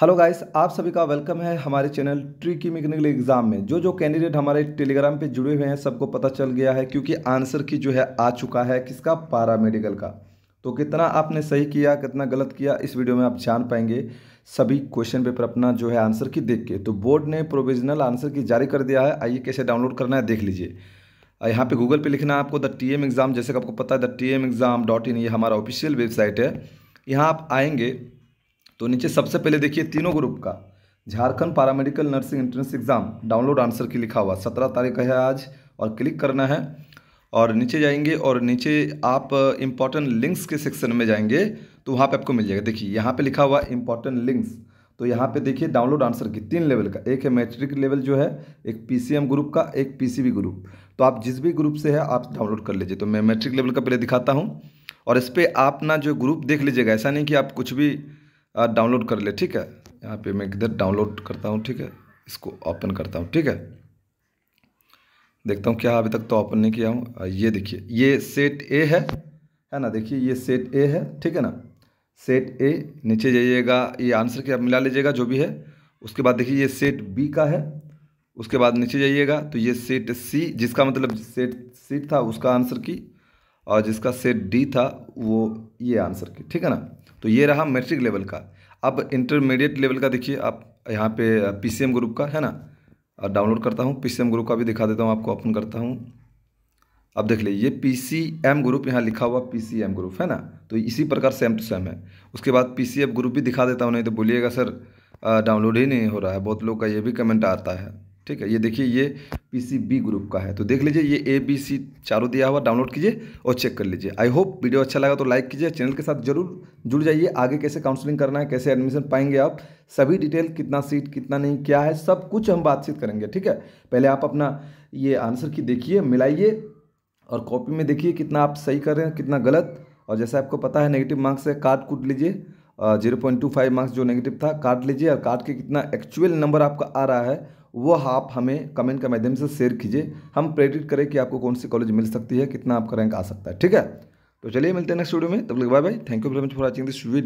hello guys आप सभी का वेलकम है हमारे चैनल ट्री की मेकनिकल एग्जाम में जो जो कैंडिडेट हमारे टेलीग्राम पे जुड़े हुए हैं सबको पता चल गया है क्योंकि आंसर की जो है आ चुका है किसका पारा मेडिकल का तो कितना आपने सही किया कितना गलत किया इस वीडियो में आप जान पाएंगे सभी क्वेश्चन पेपर अपना जो है आंसर की देख के तो बोर्ड ने प्रोविजनल आंसर की जारी कर दिया है आइए कैसे डाउनलोड करना है देख लीजिए यहाँ पे गूगल पे लिखना है आपको द टी एम एग्ज़ाम जैसे कि आपको पता है the T M exam dot in ये हमारा ऑफिशियल वेबसाइट है यहाँ आप आएंगे तो नीचे सबसे पहले देखिए तीनों ग्रुप का Jharkhand paramedical nursing entrance exam download answer key लिखा हुआ सत्रह तारीख है आज और क्लिक करना है और नीचे जाएंगे और नीचे आप इम्पॉर्टेंट लिंक्स के सेक्शन में जाएंगे तो वहाँ पे आपको मिल जाएगा देखिए यहाँ पे लिखा हुआ इम्पॉर्टेंट लिंक्स तो यहाँ पे देखिए डाउनलोड आंसर की तीन लेवल का एक है मैट्रिक लेवल जो है एक पीसीएम ग्रुप का एक पीसीबी ग्रुप तो आप जिस भी ग्रुप से है आप डाउनलोड कर लीजिए तो मैं मैट्रिक लेवल का पहले दिखाता हूँ और इस पर आप ना जो ग्रुप देख लीजिएगा ऐसा नहीं कि आप कुछ भी डाउनलोड कर ले ठीक है यहाँ पे मैं इधर डाउनलोड करता हूँ ठीक है इसको ओपन करता हूँ ठीक है देखता हूँ क्या अभी तक तो ओपन नहीं किया हूँ ये देखिए ये सेट ए है है ना देखिए ये सेट ए है ठीक है ना सेट ए नीचे जाइएगा ये आंसर के आप मिला लीजिएगा जो भी है उसके बाद देखिए ये सेट बी का है उसके बाद नीचे जाइएगा तो ये सेट सी जिसका मतलब सेट सीट था उसका आंसर की और जिसका सेट डी था वो ये आंसर की ठीक है ना तो ये रहा मैट्रिक लेवल का अब इंटरमीडिएट लेवल का देखिए आप यहाँ पे पीसीएम ग्रुप का है ना डाउनलोड करता हूँ पीसीएम ग्रुप का भी दिखा देता हूँ आपको ओपन करता हूँ अब देख लीजिए ये पी सी एम ग्रुप यहाँ लिखा हुआ पी सी एम ग्रुप है ना तो इसी प्रकार सेम टू सेम है उसके बाद पी सी एफ ग्रुप भी दिखा देता हूँ नहीं तो बोलिएगा सर डाउनलोड ही नहीं हो रहा है बहुत लोग का ये भी कमेंट आता है ठीक है ये देखिए ये पी सी बी ग्रुप का है तो देख लीजिए ये ए बी सी चारों दिया हुआ डाउनलोड कीजिए और चेक कर लीजिए आई होप वीडियो अच्छा लगा तो लाइक कीजिए चैनल के साथ जरूर जुड़ जाइए आगे कैसे काउंसलिंग करना है कैसे एडमिशन पाएंगे आप सभी डिटेल कितना सीट कितना नहीं क्या है सब कुछ हम बातचीत करेंगे ठीक है पहले आप अपना ये आंसर की देखिए मिलाइए और कॉपी में देखिए कितना आप सही कर रहे हैं कितना गलत और जैसा आपको पता है नेगेटिव मार्क्स है कार्ड कूट लीजिए zero point two five marks जो नेगेटिव था काट लीजिए और काट के कितना एक्चुअल नंबर आपका आ रहा है वह आप हमें कमेंट के माध्यम से शेयर कीजिए हम प्रेडिक्ट करें कि आपको कौन सी कॉलेज मिल सकती है कितना आपका रैंक आ सकता है ठीक है तो चलिए मिलते हैं नेक्स्ट वीडियो में तब लग bye bye thank you very much for watching this video